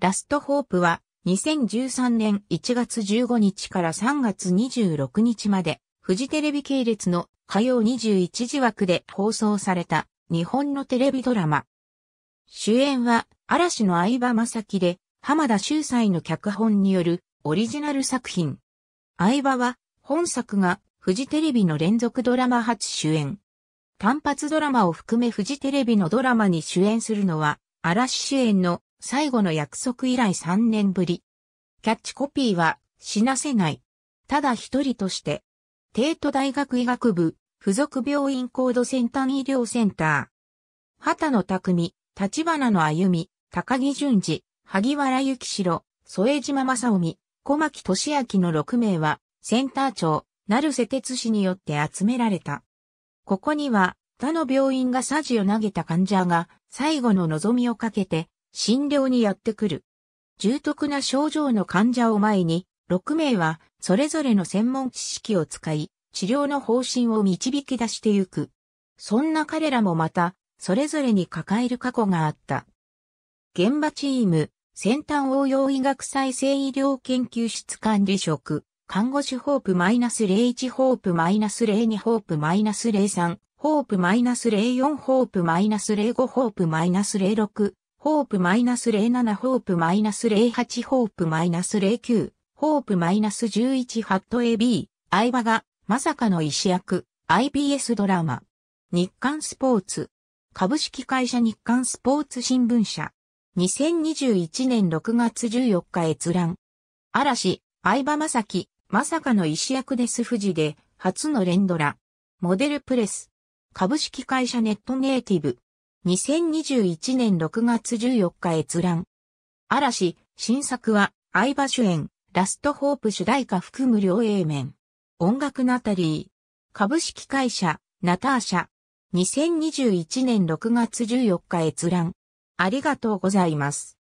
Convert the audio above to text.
ラストホープは2013年1月15日から3月26日まで、フジテレビ系列の火曜21時枠で放送された日本のテレビドラマ。主演は嵐の相葉正樹で、浜田秀才の脚本によるオリジナル作品。相葉は本作がフジテレビの連続ドラマ初主演。単発ドラマを含めフジテレビのドラマに主演するのは、嵐主演の最後の約束以来3年ぶり。キャッチコピーは、死なせない。ただ一人として。帝都大学医学部、附属病院高度先端医療センター。畑野匠、立花の歩み、高木淳二、萩原幸城、添島正臣、小牧俊明の6名は、センター長、成瀬哲氏によって集められた。ここには、他の病院がサジを投げた患者が、最後の望みをかけて、診療にやってくる。重篤な症状の患者を前に、6名はそれぞれの専門知識を使い、治療の方針を導き出してゆく。そんな彼らもまた、それぞれに抱える過去があった。現場チーム、先端応用医学再生医療研究室管理職、看護師ホープ -01 ホープ -02 ホープ -03 ホープ -04 ホープ -05 ホープ -06 ホープ -07 ホープ -08 ホープ -09 ホープ -11 ハット AB 相場がまさかの石役 IBS ドラマ日刊スポーツ株式会社日刊スポーツ新聞社2021年6月14日閲覧嵐相まさきまさかの石役です富士で初の連ドラモデルプレス株式会社ネットネイティブ2021年6月14日閲覧。嵐、新作は、相場主演、ラストホープ主題歌含む両 A 面。音楽ナタリー。株式会社、ナターシャ。2021年6月14日閲覧。ありがとうございます。